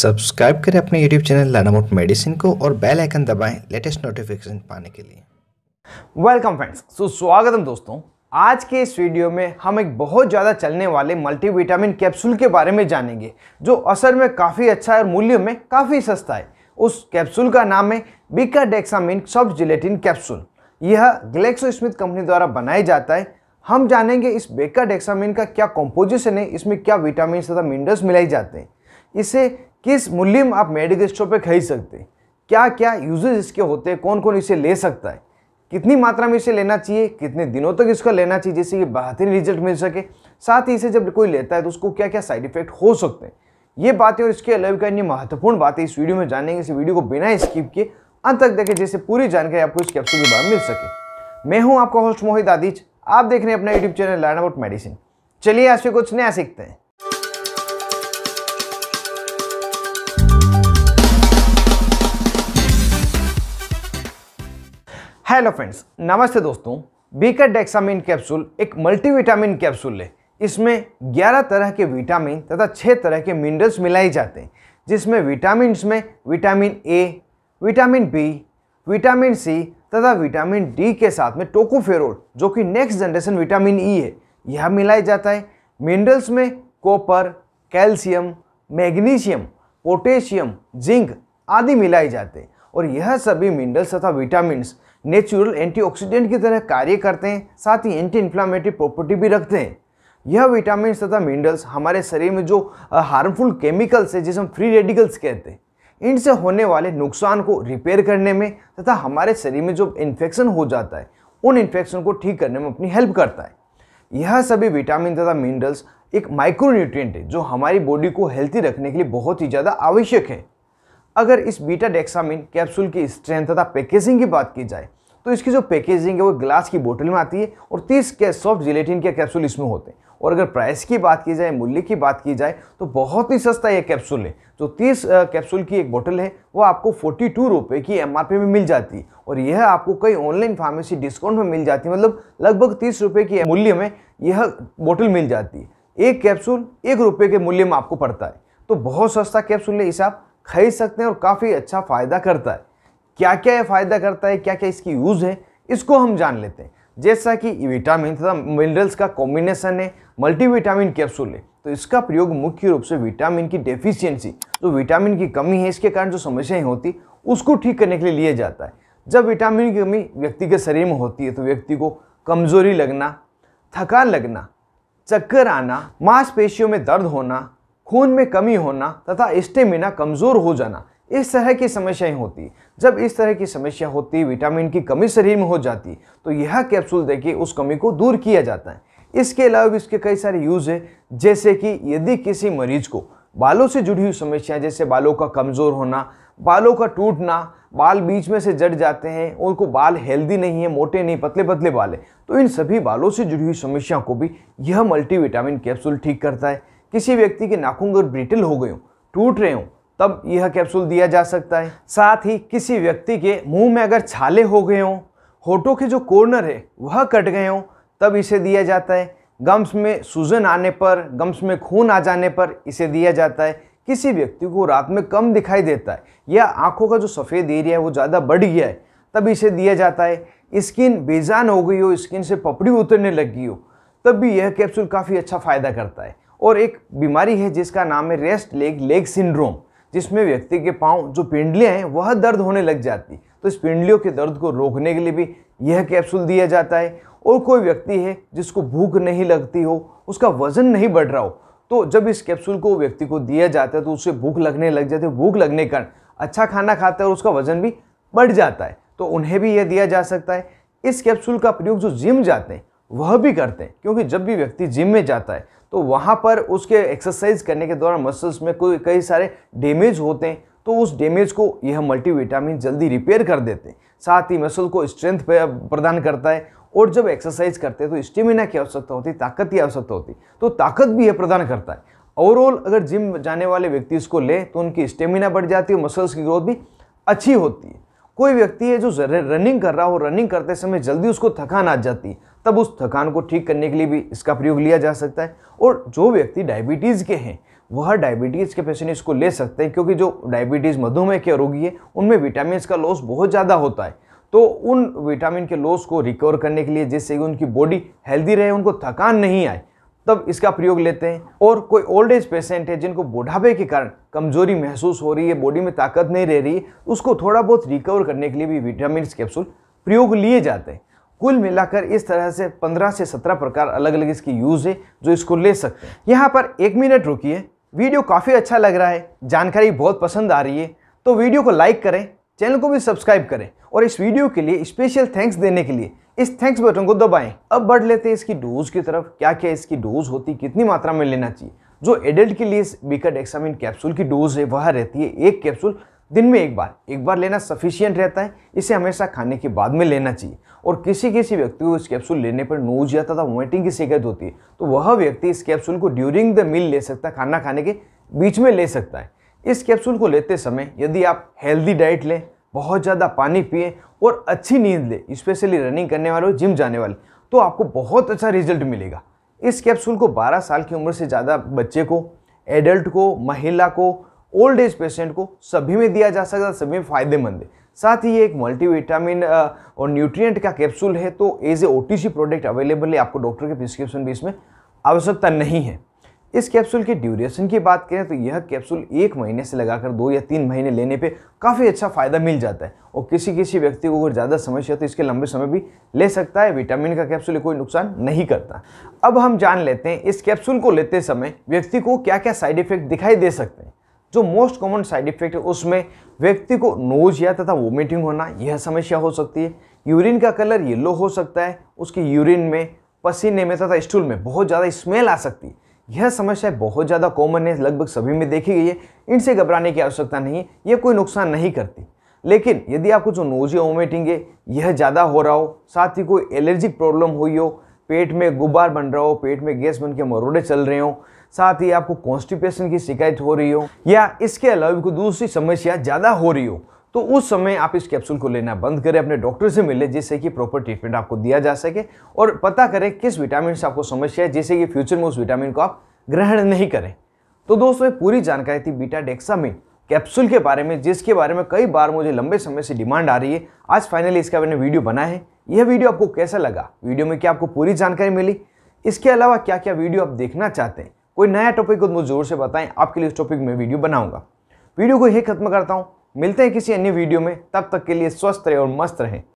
subscribe करें अपने YouTube channel लाना मोट मेडिसिन को और बेल आइकन दबाएं लेटेस्ट नोटिफिकेशन पाने के लिए वेलकम फ्रेंड्स स्वागत है दोस्तों आज के इस वीडियो में हम एक बहुत ज़्यादा चलने वाले मल्टीविटामिन कैप्सूल के बारे में जानेंगे जो असर में काफ़ी अच्छा है और मूल्य में काफ़ी सस्ता है उस कैप्सूल का नाम है Becadexamin soft gelatin capsule यह ग्लेक्सो स्मिथ कंपनी द्वारा बनाया जाता है हम जानेंगे इस बेका डेक्सामिन का क्या कॉम्पोजिशन है इसमें क्या विटामिन तथा मिनरल्स मिलाए जाते हैं इसे किस मूल्य में आप मेडिकल स्टोर पर खरीद सकते हैं क्या क्या यूजेज इसके होते हैं कौन कौन इसे ले सकता है कितनी मात्रा में इसे लेना चाहिए कितने दिनों तक इसका लेना चाहिए जिससे कि बेहतरीन रिजल्ट मिल सके साथ ही इसे जब कोई लेता है तो उसको क्या क्या साइड इफेक्ट हो सकते हैं ये बातें और इसके अलावा क्या अन्य महत्वपूर्ण बातें इस वीडियो में जानेंगे इस वीडियो को बिना स्किप किए अंत तक देखें जिससे पूरी जानकारी आपको इस कैप्सूल के बारे में मिल सके मैं हूँ आपका होस्ट मोहित आदिज आप देख रहे हैं अपना YouTube channel learn about medicine चलिए आज से कुछ नया सीखते हैं हेलो फ्रेंड्स नमस्ते दोस्तों बीकर डेक्सामिन कैप्सूल एक मल्टीविटामिन कैप्सूल है इसमें 11 तरह के विटामिन तथा 6 तरह के मिनरल्स मिलाए जाते हैं जिसमें विटामिन में vitamin A vitamin B vitamin C तथा विटामिन डी के साथ में टोकोफेरोल जो कि next generation vitamin E e है यह मिलाया जाता है मिनरल्स में copper calcium magnesium potassium zinc आदि मिलाए जाते हैं और यह सभी मिनरल्स तथा विटामिन नेचुरल एंटीऑक्सीडेंट की तरह कार्य करते हैं साथ ही एंटी इन्फ्लामेटरी प्रॉपर्टी भी रखते हैं यह विटामिन तथा मिनरल्स हमारे शरीर में जो हार्मफुल केमिकल्स है जिसे हम फ्री रेडिकल्स कहते हैं इनसे होने वाले नुकसान को रिपेयर करने में तथा हमारे शरीर में जो इन्फेक्शन हो जाता है उन इन्फेक्शन को ठीक करने में अपनी हेल्प करता है यह सभी विटामिन तथा मिनरल्स एक माइक्रोन्यूट्रिएंट है जो हमारी बॉडी को हेल्थी रखने के लिए बहुत ही ज़्यादा आवश्यक है अगर इस बीटा डेक्सामिन कैप्सूल की स्ट्रेंथ तथा पैकेजिंग की बात की जाए तो इसकी जो पैकेजिंग है वो ग्लास की बोतल में आती है और 30 के सॉफ्ट जिलेटिन के कैप्सूल इसमें होते हैं और अगर प्राइस की बात की जाए मूल्य की बात की जाए तो बहुत ही सस्ता ये कैप्सूल है जो 30 कैप्सूल की एक बोतल है वो आपको फोर्टी टू रुपये की एम में मिल जाती है और यह आपको कई ऑनलाइन फार्मेसी डिस्काउंट में मिल जाती है मतलब लगभग तीस रुपये की मूल्य में यह बोटल मिल जाती है एक कैप्सूल एक रुपये के मूल्य में आपको पड़ता है तो बहुत सस्ता कैप्सूल है इसे आप खरीद सकते हैं और काफ़ी अच्छा फ़ायदा करता है क्या क्या ये फ़ायदा करता है क्या क्या इसकी यूज़ है इसको हम जान लेते हैं जैसा कि विटामिन तथा मिनरल्स का कॉम्बिनेशन है मल्टीविटामिन कैप्सूल है तो इसका प्रयोग मुख्य रूप से विटामिन की डेफिशिएंसी जो विटामिन की कमी है इसके कारण जो समस्याएं होती उसको ठीक करने के लिए लिया जाता है जब विटामिन की कमी व्यक्ति के शरीर में होती है तो व्यक्ति को कमजोरी लगना थकान लगना चक्कर आना मांसपेशियों में दर्द होना खून में कमी होना तथा स्टेमिना कमज़ोर हो जाना इस तरह की समस्याएं होती जब इस तरह की समस्या होती विटामिन की कमी शरीर में हो जाती तो यह कैप्सूल देके उस कमी को दूर किया जाता है इसके अलावा भी इसके कई सारे यूज़ है जैसे कि यदि किसी मरीज को बालों से जुड़ी हुई समस्याएं जैसे बालों का कमज़ोर होना बालों का टूटना बाल बीच में से जड़ जाते हैं उनको बाल हेल्दी नहीं है मोटे नहीं पतले पतले बाल है तो इन सभी बालों से जुड़ी हुई समस्याओं को भी यह मल्टीविटामिन कैप्सूल ठीक करता है किसी व्यक्ति के नाखून और ब्रिटिल हो गए हों टूट रहे हों तब यह कैप्सूल दिया जा सकता है साथ ही किसी व्यक्ति के मुंह में अगर छाले हो गए हों होठों के जो कॉर्नर है वह कट गए हों तब इसे दिया जाता है गम्स में सूजन आने पर गम्स में खून आ जाने पर इसे दिया जाता है किसी व्यक्ति को रात में कम दिखाई देता है या आँखों का जो सफ़ेद एरिया है वो ज़्यादा बढ़ गया है तब इसे दिया जाता है स्किन बेजान हो गई हो स्किन से पपड़ी उतरने लग गई हो तब भी यह कैप्सूल काफ़ी अच्छा फ़ायदा करता है और एक बीमारी है जिसका नाम है रेस्ट लेग लेग सिंड्रोम जिसमें व्यक्ति के पाँव जो पिंडलियाँ हैं वह दर्द होने लग जाती तो इस पिंडलियों के दर्द को रोकने के लिए भी यह कैप्सूल दिया जाता है और कोई व्यक्ति है जिसको भूख नहीं लगती हो उसका वजन नहीं बढ़ रहा हो तो जब इस कैप्सूल को व्यक्ति को दिया जाता है तो उसे भूख लगने लग जाती है भूख लगने कारण अच्छा खाना खाता है और उसका वजन भी बढ़ जाता है तो उन्हें भी यह दिया जा सकता है इस कैप्सूल का प्रयोग जो जिम जाते हैं वह भी करते हैं क्योंकि जब भी व्यक्ति जिम में जाता है तो वहाँ पर उसके एक्सरसाइज करने के दौरान मसल्स में कोई कई सारे डैमेज होते हैं तो उस डैमेज को यह मल्टीविटामिन जल्दी रिपेयर कर देते हैं साथ ही मसल को स्ट्रेंथ प्रदान करता है और जब एक्सरसाइज करते हैं तो स्टेमिना की आवश्यकता होती है ताकत की आवश्यकता होती तो ताकत भी यह प्रदान करता है ओवरऑल अगर जिम जाने वाले व्यक्ति इसको ले तो उनकी स्टेमिना बढ़ जाती है मसल्स की ग्रोथ भी अच्छी होती है कोई व्यक्ति है जो रनिंग कर रहा हो रनिंग करते समय जल्दी उसको थकान आ जाती है तब उस थकान को ठीक करने के लिए भी इसका प्रयोग लिया जा सकता है और जो व्यक्ति डायबिटीज़ के हैं वह डायबिटीज़ के पेशेंट इसको ले सकते हैं क्योंकि जो डायबिटीज़ मधुमेह के रोगी है उनमें विटामिन का लॉस बहुत ज़्यादा होता है तो उन विटामिन के लॉस को रिकवर करने के लिए जिससे उनकी बॉडी हेल्दी रहे उनको थकान नहीं आए तब इसका प्रयोग लेते हैं और कोई ओल्ड एज पेशेंट है जिनको बुढ़ापे के कारण कमजोरी महसूस हो रही है बॉडी में ताकत नहीं रह रही है उसको थोड़ा बहुत रिकवर करने के लिए भी विटामिन कैप्सूल प्रयोग लिए जाते हैं कुल मिलाकर इस तरह से 15 से 17 प्रकार अलग अलग इसकी यूज़ है जो इसको ले सकते हैं यहाँ पर एक मिनट रुकिए वीडियो काफ़ी अच्छा लग रहा है जानकारी बहुत पसंद आ रही है तो वीडियो को लाइक करें चैनल को भी सब्सक्राइब करें और इस वीडियो के लिए स्पेशल थैंक्स देने के लिए इस थैंक्स बटन को दबाएं अब बढ़ लेते हैं इसकी डोज की तरफ क्या क्या इसकी डोज होती कितनी मात्रा में लेना चाहिए जो एडल्ट के लिए बिकट एक्सामिन कैप्सूल की डोज है वह रहती है एक कैप्सूल दिन में एक बार एक बार लेना सफिशियंट रहता है इसे हमेशा खाने के बाद में लेना चाहिए और किसी किसी व्यक्ति को इस कैप्सूल लेने पर नोज या तथा वोमिटिंग की शिकायत होती है तो वह व्यक्ति इस कैप्सूल को ड्यूरिंग द मील ले सकता है खाना खाने के बीच में ले सकता है इस कैप्सूल को लेते समय यदि आप हेल्दी डाइट लें बहुत ज़्यादा पानी पिए और अच्छी नींद लें स्पेशली रनिंग करने वाले और जिम जाने वाले तो आपको बहुत अच्छा रिजल्ट मिलेगा इस कैप्सूल को 12 साल की उम्र से ज़्यादा बच्चे को एडल्ट को महिला को ओल्ड एज पेशेंट को सभी में दिया जा सकता है सभी में फ़ायदेमंद है साथ ही ये एक मल्टीविटामिन और न्यूट्रिएंट का कैप्सूल है तो as a O product available है आपको डॉक्टर के प्रिस्क्रिप्शन भी इसमें आवश्यकता नहीं है इस कैप्सूल की ड्यूरेशन की बात करें तो यह कैप्सूल एक महीने से लगाकर दो या तीन महीने लेने पे काफ़ी अच्छा फ़ायदा मिल जाता है और किसी किसी व्यक्ति को अगर ज़्यादा समस्या तो इसके लंबे समय भी ले सकता है विटामिन का कैप्सूल कोई नुकसान नहीं करता अब हम जान लेते हैं इस कैप्सूल को लेते समय व्यक्ति को क्या क्या साइड इफेक्ट दिखाई दे सकते हैं जो मोस्ट कॉमन साइड इफेक्ट है उसमें व्यक्ति को नोज या तथा वोमिटिंग होना यह समस्या हो सकती है यूरिन का कलर येलो हो सकता है उसकी यूरिन में पसीने में तथा स्टूल में बहुत ज़्यादा स्मेल आ सकती है यह समस्या बहुत ज़्यादा कॉमन है लगभग सभी में देखी गई है इनसे घबराने की आवश्यकता नहीं है यह कोई नुकसान नहीं करती लेकिन यदि आपको जो नोजिया वोमिटिंग है यह ज़्यादा हो रहा हो साथ ही कोई एलर्जिक प्रॉब्लम हुई हो पेट में गुब्बार बन रहा हो पेट में गैस बन के मरोड़े चल रहे हों साथ ही आपको कॉन्स्टिपेशन की शिकायत हो रही हो या इसके अलावा कोई दूसरी समस्या ज़्यादा हो रही हो तो उस समय आप इस कैप्सूल को लेना बंद करें अपने डॉक्टर से मिलें जिससे कि प्रॉपर ट्रीटमेंट आपको दिया जा सके और पता करें किस विटामिन से आपको समस्या है जिससे कि फ्यूचर में उस विटामिन को आप ग्रहण नहीं करें तो दोस्तों पूरी जानकारी थी बीटा डेक्सामिन कैप्सूल के बारे में जिसके बारे में कई बार मुझे लंबे समय से डिमांड आ रही है आज फाइनली इसका मैंने वीडियो बनाया है यह वीडियो आपको कैसा लगा वीडियो में क्या आपको पूरी जानकारी मिली इसके अलावा क्या क्या वीडियो आप देखना चाहते हैं कोई नया टॉपिक हो तो मुझे ज़ोर से बताएं आपके लिए इस टॉपिक में वीडियो बनाऊंगा वीडियो को यही खत्म करता हूँ मिलते हैं किसी अन्य वीडियो में तब तक के लिए स्वस्थ रहें और मस्त रहें